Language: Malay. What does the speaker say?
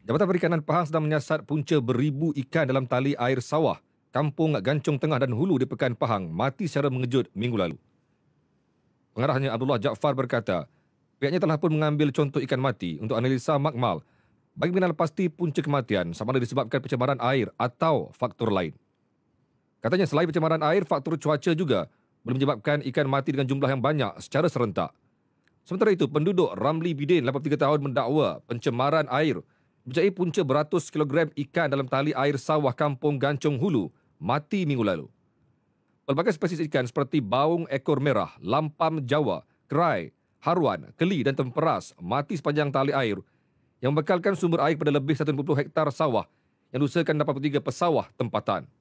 Jabatan Perikanan Pahang sedang menyiasat punca beribu ikan dalam tali air sawah. Kampung Gancung Tengah dan Hulu di Pekan Pahang mati secara mengejut minggu lalu. Pengarahnya Abdullah Jaafar berkata, pihaknya telah pun mengambil contoh ikan mati untuk analisa makmal bagi mengenal pasti punca kematian sama ada disebabkan pencemaran air atau faktor lain. Katanya selain pencemaran air, faktor cuaca juga boleh menyebabkan ikan mati dengan jumlah yang banyak secara serentak. Sementara itu, penduduk Ramli Bidin, 83 tahun, mendakwa pencemaran air berjaya punca beratus kilogram ikan dalam tali air sawah kampung Gancung Hulu mati minggu lalu. Pelbagai spesies ikan seperti baung ekor merah, lampam jawa, kerai, haruan, keli dan temperas mati sepanjang tali air yang bekalkan sumber air pada lebih 1.20 hektar sawah yang rusakkan 83 pesawah tempatan.